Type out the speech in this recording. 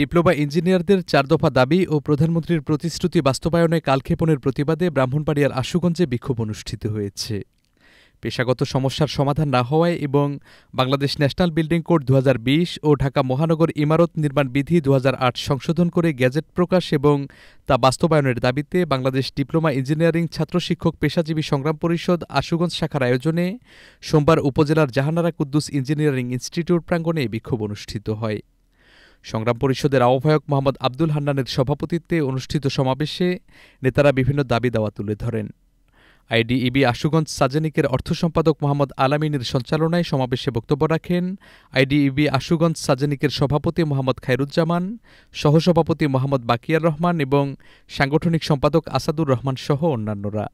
diploma ইঞ্জিনিয়ারদের চার দফা দাবি ও প্রধানমন্ত্রীর প্রতিশ্রুতি বাস্তবায়নে কালক্ষেপণের প্রতিবাদে ব্রাহ্মণবাড়িয়ার আশুগঞ্জে বিক্ষোভ অনুষ্ঠিত হয়েছে পেশাগত সমস্যার সমাধান না হওয়ায় এবং বাংলাদেশ ন্যাশনাল বিল্ডিং কোড দু ও ঢাকা মহানগর ইমারত নির্মাণ বিধি দু সংশোধন করে গেজেট প্রকাশ এবং তা বাস্তবায়নের দাবিতে বাংলাদেশ ডিপ্লোমা ইঞ্জিনিয়ারিং ছাত্র শিক্ষক পেশাজীবী সংগ্রাম পরিষদ আশুগঞ্জ শাখার আয়োজনে সোমবার উপজেলার জাহানারা কুদ্দুস ইঞ্জিনিয়ারিং ইনস্টিটিউট প্রাঙ্গণে বিক্ষোভ অনুষ্ঠিত হয় সংগ্রাম পরিষদের আহ্বায়ক মোহাম্মদ আব্দুল হান্নানের সভাপতিত্বে অনুষ্ঠিত সমাবেশে নেতারা বিভিন্ন দাবি দাওয়া তুলে ধরেন আইডিইবি আশুগঞ্জ সাজেনিকের অর্থ সম্পাদক মোহাম্মদ আলামিনের সঞ্চালনায় সমাবেশে বক্তব্য রাখেন আইডিইবি আশুগঞ্জ সাজেনিকের সভাপতি মোহাম্মদ খায়রুজ্জামান সহসভাপতি মোহাম্মদ বাকিয়ার রহমান এবং সাংগঠনিক সম্পাদক আসাদুর রহমান সহ অন্যান্যরা